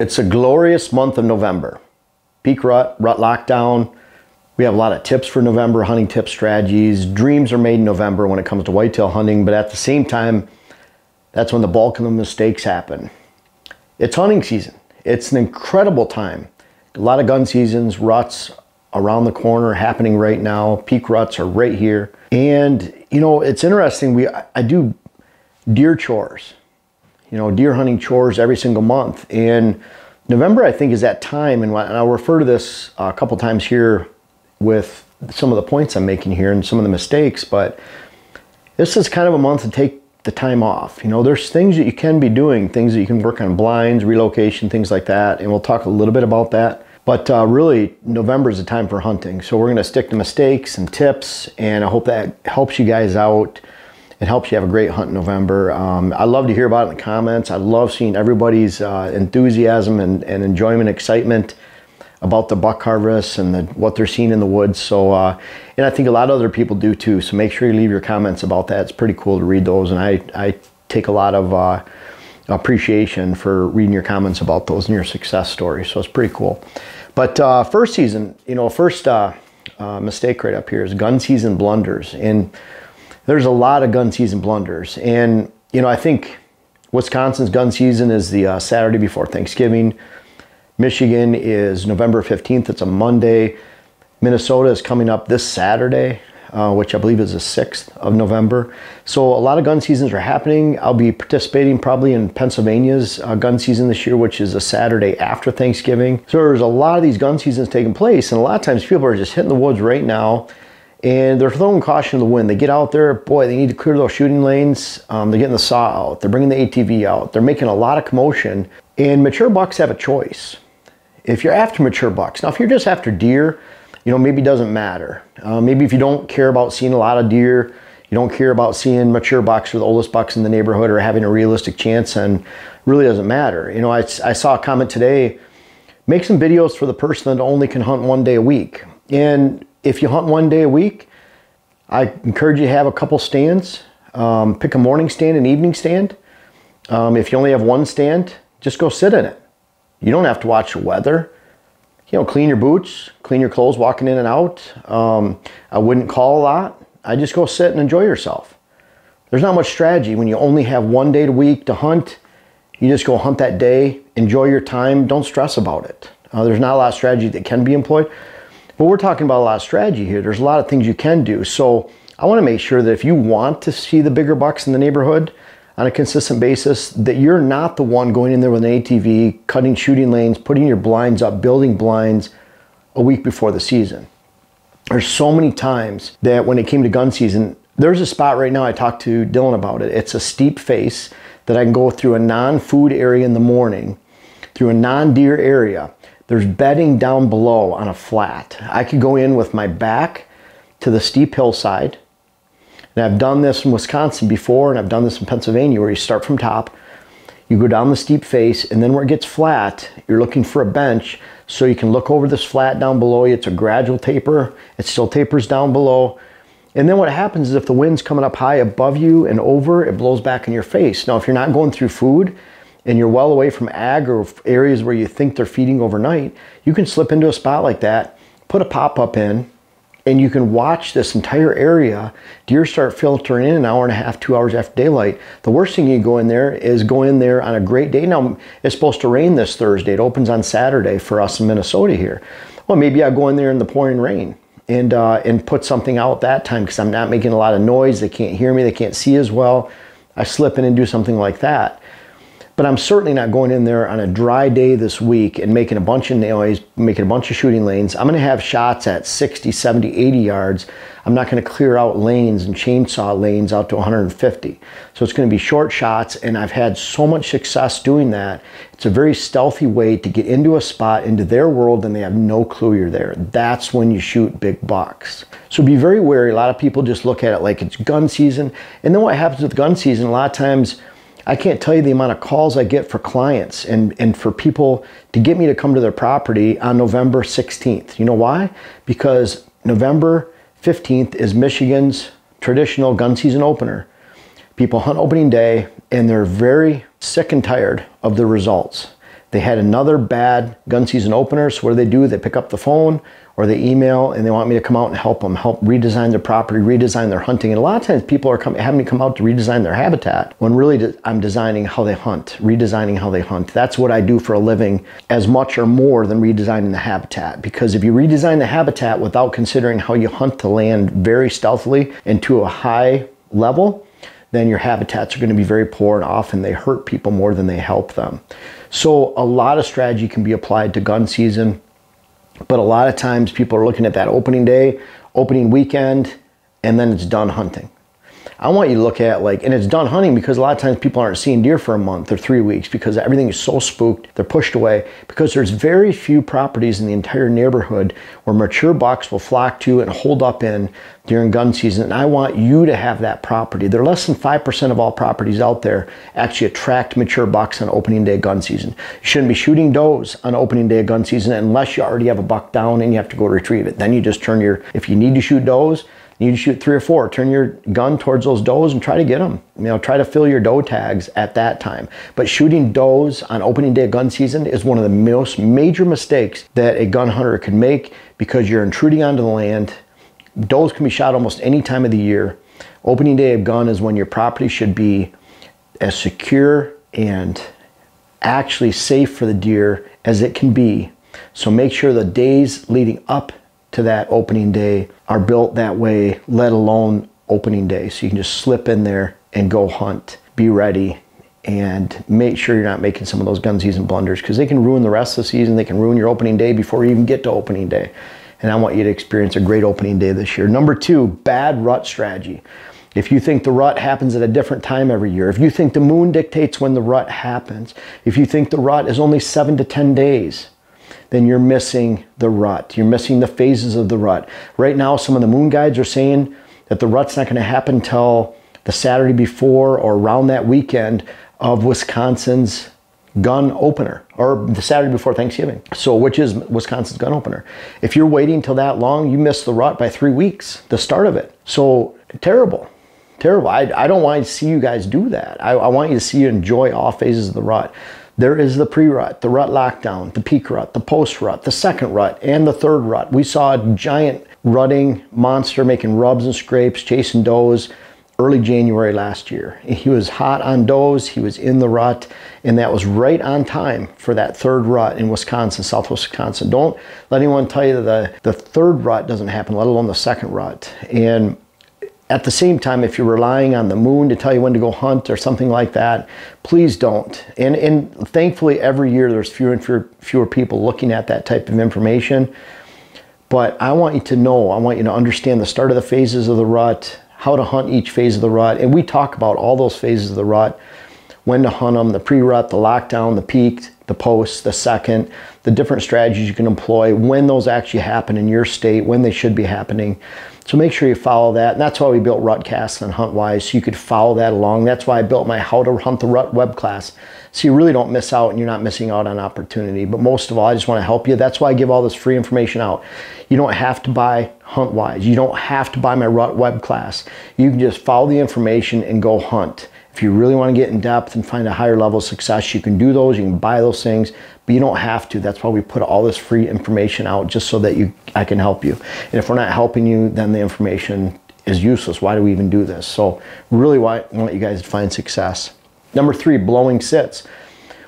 It's a glorious month of November. Peak rut, rut lockdown. We have a lot of tips for November, hunting tips, strategies. Dreams are made in November when it comes to whitetail hunting, but at the same time, that's when the bulk of the mistakes happen. It's hunting season. It's an incredible time. A lot of gun seasons, ruts around the corner happening right now. Peak ruts are right here. And, you know, it's interesting. We I do deer chores you know, deer hunting chores every single month. And November, I think, is that time, and, I'll refer to this a couple times here with some of the points I'm making here and some of the mistakes, but this is kind of a month to take the time off. You know, there's things that you can be doing, things that you can work on blinds, relocation, things like that, and we'll talk a little bit about that. But uh, really, November is the time for hunting. So we're gonna stick to mistakes and tips, and I hope that helps you guys out it helps you have a great hunt in November. Um, I love to hear about it in the comments. I love seeing everybody's uh, enthusiasm and, and enjoyment, excitement about the buck harvest and the, what they're seeing in the woods. So, uh, and I think a lot of other people do too. So make sure you leave your comments about that. It's pretty cool to read those. And I, I take a lot of uh, appreciation for reading your comments about those and your success stories. So it's pretty cool. But uh, first season, you know, first uh, uh, mistake right up here is gun season blunders. And there's a lot of gun season blunders. And, you know, I think Wisconsin's gun season is the uh, Saturday before Thanksgiving. Michigan is November 15th. It's a Monday. Minnesota is coming up this Saturday, uh, which I believe is the 6th of November. So a lot of gun seasons are happening. I'll be participating probably in Pennsylvania's uh, gun season this year, which is a Saturday after Thanksgiving. So there's a lot of these gun seasons taking place. And a lot of times people are just hitting the woods right now and they're throwing caution to the wind. They get out there, boy, they need to clear those shooting lanes. Um, they're getting the saw out. They're bringing the ATV out. They're making a lot of commotion. And mature bucks have a choice. If you're after mature bucks, now if you're just after deer, you know, maybe it doesn't matter. Uh, maybe if you don't care about seeing a lot of deer, you don't care about seeing mature bucks or the oldest bucks in the neighborhood or having a realistic chance and really doesn't matter. You know, I, I saw a comment today, make some videos for the person that only can hunt one day a week. And if you hunt one day a week, I encourage you to have a couple stands. Um, pick a morning stand and evening stand. Um, if you only have one stand, just go sit in it. You don't have to watch the weather. You know, clean your boots, clean your clothes walking in and out. Um, I wouldn't call a lot. I just go sit and enjoy yourself. There's not much strategy when you only have one day a week to hunt. You just go hunt that day, enjoy your time, don't stress about it. Uh, there's not a lot of strategy that can be employed. But we're talking about a lot of strategy here. There's a lot of things you can do. So I want to make sure that if you want to see the bigger bucks in the neighborhood on a consistent basis, that you're not the one going in there with an ATV, cutting shooting lanes, putting your blinds up, building blinds a week before the season. There's so many times that when it came to gun season, there's a spot right now I talked to Dylan about it. It's a steep face that I can go through a non-food area in the morning, through a non-deer area, there's bedding down below on a flat. I could go in with my back to the steep hillside. And I've done this in Wisconsin before, and I've done this in Pennsylvania where you start from top, you go down the steep face, and then where it gets flat, you're looking for a bench so you can look over this flat down below you. It's a gradual taper. It still tapers down below. And then what happens is if the wind's coming up high above you and over, it blows back in your face. Now, if you're not going through food, and you're well away from ag or areas where you think they're feeding overnight, you can slip into a spot like that, put a pop-up in, and you can watch this entire area. Deer start filtering in an hour and a half, two hours after daylight. The worst thing you go in there is go in there on a great day. Now, it's supposed to rain this Thursday. It opens on Saturday for us in Minnesota here. Well, maybe I go in there in the pouring rain and, uh, and put something out that time because I'm not making a lot of noise. They can't hear me. They can't see as well. I slip in and do something like that but I'm certainly not going in there on a dry day this week and making a bunch of noise, making a bunch of shooting lanes. I'm going to have shots at 60, 70, 80 yards. I'm not going to clear out lanes and chainsaw lanes out to 150. So it's going to be short shots, and I've had so much success doing that. It's a very stealthy way to get into a spot, into their world, and they have no clue you're there. That's when you shoot big bucks. So be very wary. A lot of people just look at it like it's gun season. And then what happens with gun season, a lot of times, I can't tell you the amount of calls I get for clients and, and for people to get me to come to their property on November 16th. You know why? Because November 15th is Michigan's traditional gun season opener. People hunt opening day and they're very sick and tired of the results. They had another bad gun season opener. So what do they do? They pick up the phone or they email and they want me to come out and help them, help redesign their property, redesign their hunting. And a lot of times people are having me come out to redesign their habitat when really I'm designing how they hunt, redesigning how they hunt. That's what I do for a living as much or more than redesigning the habitat. Because if you redesign the habitat without considering how you hunt the land very stealthily and to a high level, then your habitats are going to be very poor and often they hurt people more than they help them. So a lot of strategy can be applied to gun season, but a lot of times people are looking at that opening day, opening weekend, and then it's done hunting. I want you to look at like, and it's done hunting because a lot of times people aren't seeing deer for a month or three weeks because everything is so spooked, they're pushed away because there's very few properties in the entire neighborhood where mature bucks will flock to and hold up in during gun season. And I want you to have that property. They're less than 5% of all properties out there actually attract mature bucks on opening day gun season. You shouldn't be shooting does on opening day gun season unless you already have a buck down and you have to go retrieve it. Then you just turn your, if you need to shoot does, you need to shoot three or four. Turn your gun towards those does and try to get them. You know, try to fill your doe tags at that time. But shooting does on opening day of gun season is one of the most major mistakes that a gun hunter can make because you're intruding onto the land. Does can be shot almost any time of the year. Opening day of gun is when your property should be as secure and actually safe for the deer as it can be. So make sure the days leading up to that opening day are built that way, let alone opening day. So you can just slip in there and go hunt, be ready, and make sure you're not making some of those gun season blunders because they can ruin the rest of the season. They can ruin your opening day before you even get to opening day. And I want you to experience a great opening day this year. Number two, bad rut strategy. If you think the rut happens at a different time every year, if you think the moon dictates when the rut happens, if you think the rut is only seven to 10 days, then you're missing the rut. You're missing the phases of the rut. Right now, some of the moon guides are saying that the rut's not going to happen until the Saturday before or around that weekend of Wisconsin's gun opener or the Saturday before Thanksgiving. So, which is Wisconsin's gun opener. If you're waiting till that long, you miss the rut by three weeks, the start of it. So, terrible. Terrible. I, I don't want to see you guys do that. I, I want you to see you enjoy all phases of the rut. There is the pre-rut, the rut lockdown, the peak rut, the post rut, the second rut, and the third rut. We saw a giant rutting monster making rubs and scrapes, chasing does early January last year. He was hot on does, he was in the rut, and that was right on time for that third rut in Wisconsin, southwest Wisconsin. Don't let anyone tell you that the, the third rut doesn't happen, let alone the second rut. And at the same time, if you're relying on the moon to tell you when to go hunt or something like that, please don't. And, and thankfully, every year there's fewer and fewer, fewer people looking at that type of information. But I want you to know, I want you to understand the start of the phases of the rut, how to hunt each phase of the rut. And we talk about all those phases of the rut, when to hunt them, the pre-rut, the lockdown, the peak, the post, the second, the different strategies you can employ, when those actually happen in your state, when they should be happening. So make sure you follow that. And that's why we built Rutcast and Huntwise, so you could follow that along. That's why I built my How to Hunt the Rut web class. So you really don't miss out and you're not missing out on opportunity. But most of all, I just want to help you. That's why I give all this free information out. You don't have to buy Huntwise. You don't have to buy my Rut web class. You can just follow the information and go hunt. If you really want to get in depth and find a higher level of success, you can do those. You can buy those things, but you don't have to. That's why we put all this free information out just so that you I can help you. And if we're not helping you, then the information is useless. Why do we even do this? So really why I want you guys to find success. Number three, blowing sits.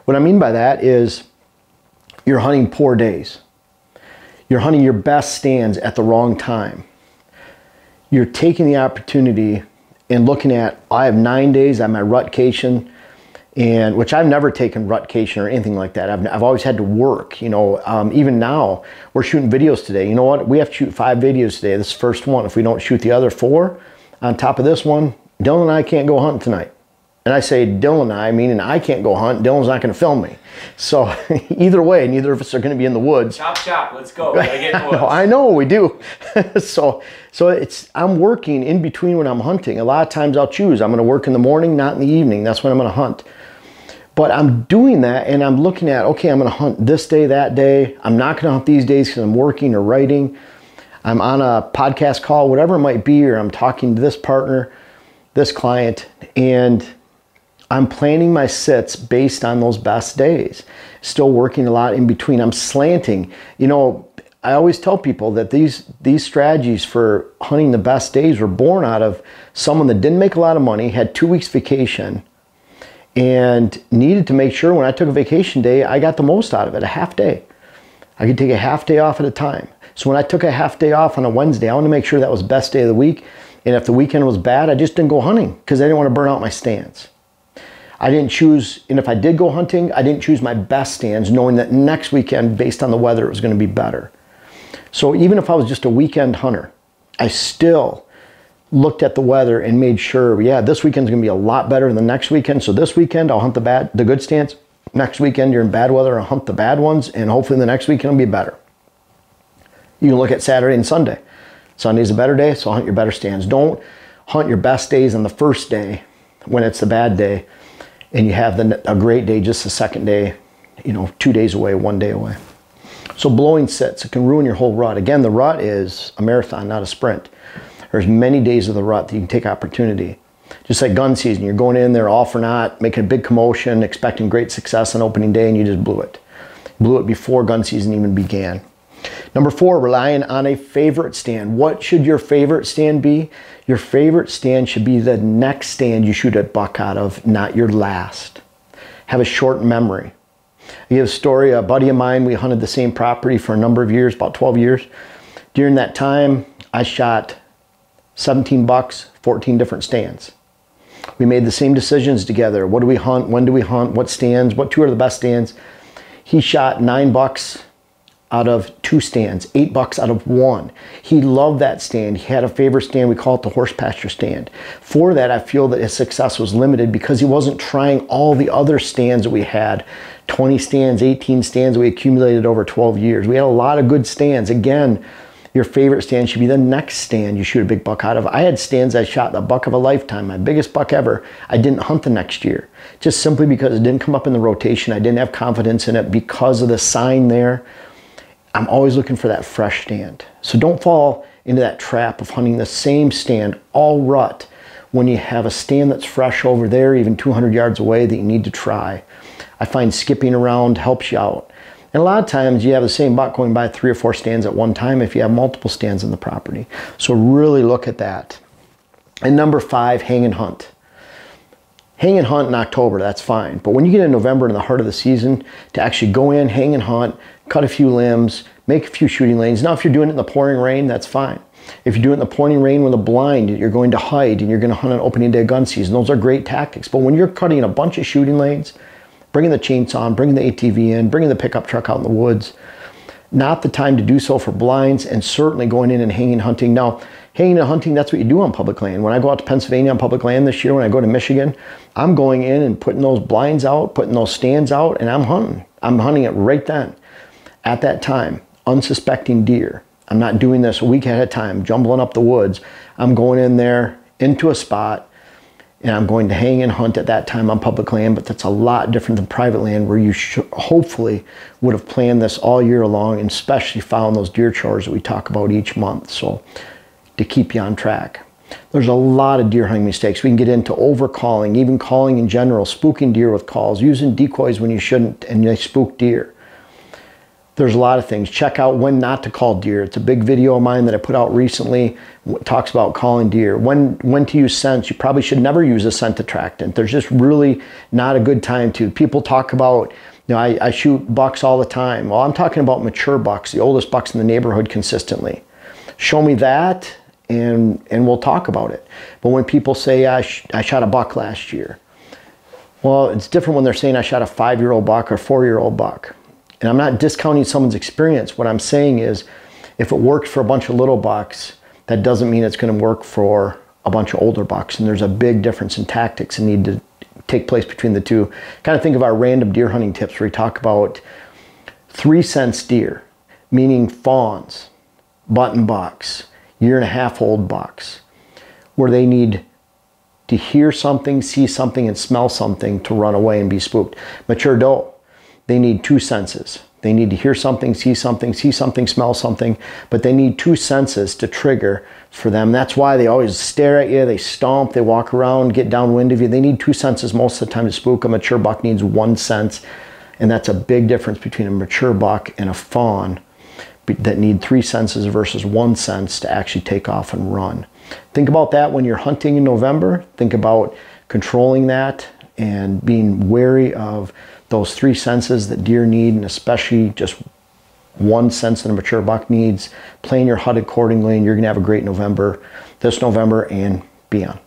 What I mean by that is you're hunting poor days. You're hunting your best stands at the wrong time. You're taking the opportunity and looking at, I have nine days, I'm at rutcation, and which I've never taken rutcation or anything like that. I've, I've always had to work, you know, um, even now we're shooting videos today. You know what? We have to shoot five videos today. This first one. If we don't shoot the other four on top of this one, Dylan and I can't go hunting tonight. And I say, Dylan and I, meaning I can't go hunt. Dylan's not going to film me. So either way, neither of us are going to be in the woods. Chop, chop, let's go. know. I know we do. so, so it's I'm working in between when I'm hunting. A lot of times I'll choose. I'm going to work in the morning, not in the evening. That's when I'm going to hunt. But I'm doing that and I'm looking at, okay, I'm going to hunt this day, that day. I'm not going to hunt these days because I'm working or writing. I'm on a podcast call, whatever it might be, or I'm talking to this partner, this client, and – I'm planning my sets based on those best days. Still working a lot in between. I'm slanting. You know, I always tell people that these these strategies for hunting the best days were born out of someone that didn't make a lot of money, had two weeks vacation, and needed to make sure when I took a vacation day, I got the most out of it, a half day. I could take a half day off at a time. So when I took a half day off on a Wednesday, I wanted to make sure that was best day of the week. And if the weekend was bad, I just didn't go hunting because I didn't want to burn out my stands. I didn't choose, and if I did go hunting, I didn't choose my best stands knowing that next weekend, based on the weather, it was gonna be better. So even if I was just a weekend hunter, I still looked at the weather and made sure, yeah, this weekend's gonna be a lot better than the next weekend. So this weekend I'll hunt the bad, the good stands. Next weekend you're in bad weather, I'll hunt the bad ones, and hopefully the next weekend will be better. You can look at Saturday and Sunday. Sunday's a better day, so hunt your better stands. Don't hunt your best days on the first day when it's the bad day and you have the, a great day just the second day, you know, two days away, one day away. So blowing sets, it can ruin your whole rut. Again, the rut is a marathon, not a sprint. There's many days of the rut that you can take opportunity. Just like gun season, you're going in there all for not making a big commotion, expecting great success on opening day, and you just blew it. Blew it before gun season even began. Number four, relying on a favorite stand. What should your favorite stand be? Your favorite stand should be the next stand you shoot a buck out of, not your last. Have a short memory. I give a story, a buddy of mine, we hunted the same property for a number of years, about 12 years. During that time, I shot 17 bucks, 14 different stands. We made the same decisions together. What do we hunt? When do we hunt? What stands? What two are the best stands? He shot nine bucks out of two stands, eight bucks out of one. He loved that stand. He had a favorite stand. We call it the horse pasture stand. For that, I feel that his success was limited because he wasn't trying all the other stands that we had 20 stands, 18 stands we accumulated over 12 years. We had a lot of good stands. Again, your favorite stand should be the next stand you shoot a big buck out of. I had stands I shot the buck of a lifetime, my biggest buck ever. I didn't hunt the next year just simply because it didn't come up in the rotation. I didn't have confidence in it because of the sign there I'm always looking for that fresh stand. So don't fall into that trap of hunting the same stand all rut when you have a stand that's fresh over there, even 200 yards away that you need to try. I find skipping around helps you out. And a lot of times you have the same buck going by three or four stands at one time if you have multiple stands in the property. So really look at that. And number five, hang and hunt hang and hunt in October, that's fine. But when you get in November in the heart of the season, to actually go in, hang and hunt, cut a few limbs, make a few shooting lanes. Now, if you're doing it in the pouring rain, that's fine. If you do it in the pouring rain with a blind, you're going to hide and you're going to hunt on opening day gun season. Those are great tactics. But when you're cutting a bunch of shooting lanes, bringing the chainsaw bringing the ATV in, bringing the pickup truck out in the woods, not the time to do so for blinds and certainly going in and hanging hunting. Now, Haying and hunting, that's what you do on public land. When I go out to Pennsylvania on public land this year, when I go to Michigan, I'm going in and putting those blinds out, putting those stands out, and I'm hunting. I'm hunting it right then, at that time, unsuspecting deer. I'm not doing this a week ahead of time, jumbling up the woods. I'm going in there into a spot, and I'm going to hang and hunt at that time on public land, but that's a lot different than private land where you hopefully would have planned this all year long, and especially following those deer charts that we talk about each month. So to keep you on track. There's a lot of deer hunting mistakes. We can get into overcalling, even calling in general, spooking deer with calls, using decoys when you shouldn't, and they spook deer. There's a lot of things. Check out when not to call deer. It's a big video of mine that I put out recently. talks about calling deer. When when to use scents. You probably should never use a scent attractant. There's just really not a good time to. People talk about you know, I, I, shoot bucks all the time. Well, I'm talking about mature bucks, the oldest bucks in the neighborhood consistently. Show me that, and and we'll talk about it. But when people say I, sh I shot a buck last year, well, it's different when they're saying I shot a five-year-old buck or four-year-old buck. And I'm not discounting someone's experience. What I'm saying is, if it worked for a bunch of little bucks, that doesn't mean it's going to work for a bunch of older bucks. And there's a big difference in tactics and need to take place between the two. Kind of think of our random deer hunting tips where we talk about three cents deer, meaning fawns, button bucks, year and a half old bucks where they need to hear something, see something, and smell something to run away and be spooked. Mature doe, they need two senses. They need to hear something, see something, see something, smell something, but they need two senses to trigger for them. That's why they always stare at you, they stomp, they walk around, get downwind of you. They need two senses most of the time to spook. A mature buck needs one sense, and that's a big difference between a mature buck and a fawn that need three senses versus one sense to actually take off and run. Think about that when you're hunting in November. Think about controlling that and being wary of those three senses that deer need, and especially just one sense that a mature buck needs. Plan your hunt accordingly, and you're going to have a great November, this November and beyond.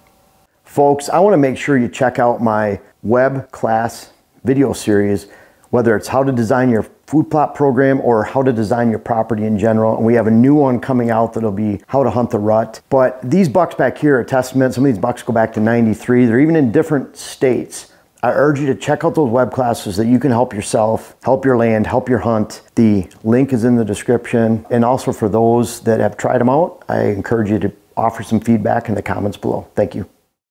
Folks, I want to make sure you check out my web class video series, whether it's how to design your food plot program or how to design your property in general. And we have a new one coming out that'll be how to hunt the rut. But these bucks back here are testament. Some of these bucks go back to 93. They're even in different states. I urge you to check out those web classes that you can help yourself, help your land, help your hunt. The link is in the description. And also for those that have tried them out, I encourage you to offer some feedback in the comments below. Thank you.